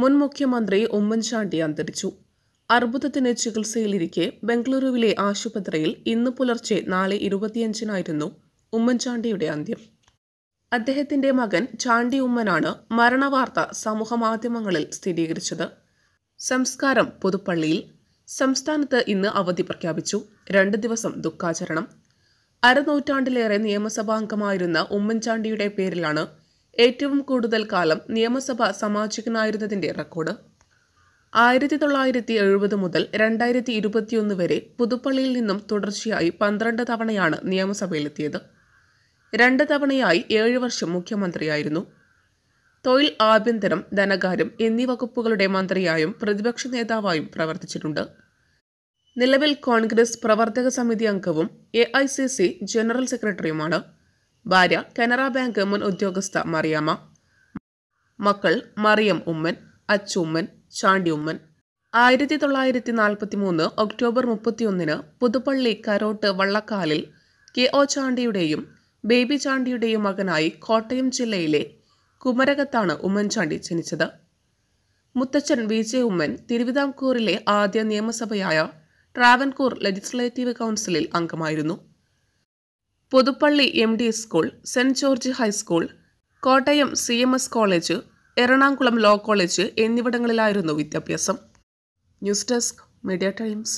മുൻ മുഖ്യമന്ത്രി ഉമ്മൻചാണ്ടി അന്തരിച്ചു അർബുദത്തിന് ചികിത്സയിലിരിക്കെ ബംഗളൂരുവിലെ ആശുപത്രിയിൽ ഇന്ന് പുലർച്ചെ നാളെ ഇരുപത്തിയഞ്ചിനായിരുന്നു ഉമ്മൻചാണ്ടിയുടെ അന്ത്യം അദ്ദേഹത്തിന്റെ മകൻ ചാണ്ടി ഉമ്മനാണ് മരണവാർത്ത സമൂഹമാധ്യമങ്ങളിൽ സ്ഥിരീകരിച്ചത് സംസ്കാരം പുതുപ്പള്ളിയിൽ സംസ്ഥാനത്ത് ഇന്ന് അവധി പ്രഖ്യാപിച്ചു രണ്ട് ദിവസം ദുഃഖാചരണം അരനൂറ്റാണ്ടിലേറെ നിയമസഭാംഗമായിരുന്ന ഉമ്മൻചാണ്ടിയുടെ പേരിലാണ് ഏറ്റവും കൂടുതൽ കാലം നിയമസഭ സമാജികനായിരുന്നതിൻ്റെ റെക്കോർഡ് ആയിരത്തി തൊള്ളായിരത്തി എഴുപത് മുതൽ രണ്ടായിരത്തി ഇരുപത്തിയൊന്ന് വരെ പുതുപ്പള്ളിയിൽ നിന്നും തുടർച്ചയായി പന്ത്രണ്ട് തവണയാണ് നിയമസഭയിലെത്തിയത് രണ്ട് തവണയായി ഏഴ് വർഷം മുഖ്യമന്ത്രിയായിരുന്നു തൊഴിൽ ആഭ്യന്തരം ധനകാര്യം എന്നീ വകുപ്പുകളുടെ മന്ത്രിയായും പ്രതിപക്ഷ നേതാവായും പ്രവർത്തിച്ചിട്ടുണ്ട് നിലവിൽ കോൺഗ്രസ് പ്രവർത്തക സമിതി അംഗവും എ ജനറൽ സെക്രട്ടറിയുമാണ് ഭാര്യ കനറ ബാങ്ക് മുൻ ഉദ്യോഗസ്ഥ മറിയാമ്മ മക്കൾ മറിയം ഉമ്മൻ അച്ചുമ്മൻ ചാണ്ടി ഉമ്മൻ ആയിരത്തി തൊള്ളായിരത്തി നാൽപ്പത്തി മൂന്ന് ഒക്ടോബർ മുപ്പത്തിയൊന്നിന് പുതുപ്പള്ളി കരോട്ട് വള്ളക്കാലിൽ കെ ഒ ചാണ്ടിയുടെയും ബേബി ചാണ്ടിയുടെയും മകനായി കോട്ടയം ജില്ലയിലെ കുമരകത്താണ് ഉമ്മൻചാണ്ടി ജനിച്ചത് മുത്തച്ഛൻ വി ജെ ഉമ്മൻ തിരുവിതാംകൂറിലെ ആദ്യ നിയമസഭയായ ട്രാവൻകൂർ ലെജിസ്ലേറ്റീവ് കൗൺസിലിൽ അംഗമായിരുന്നു Puthuppally M D school saint George high school Kottayam C M S college Ernakulam law college എന്നിവിടങ്ങളിലായിരുന്നു വിദ്യാഭ്യാസം ന്യൂസ് ഡെസ്ക് മീഡിയ ടൈംസ്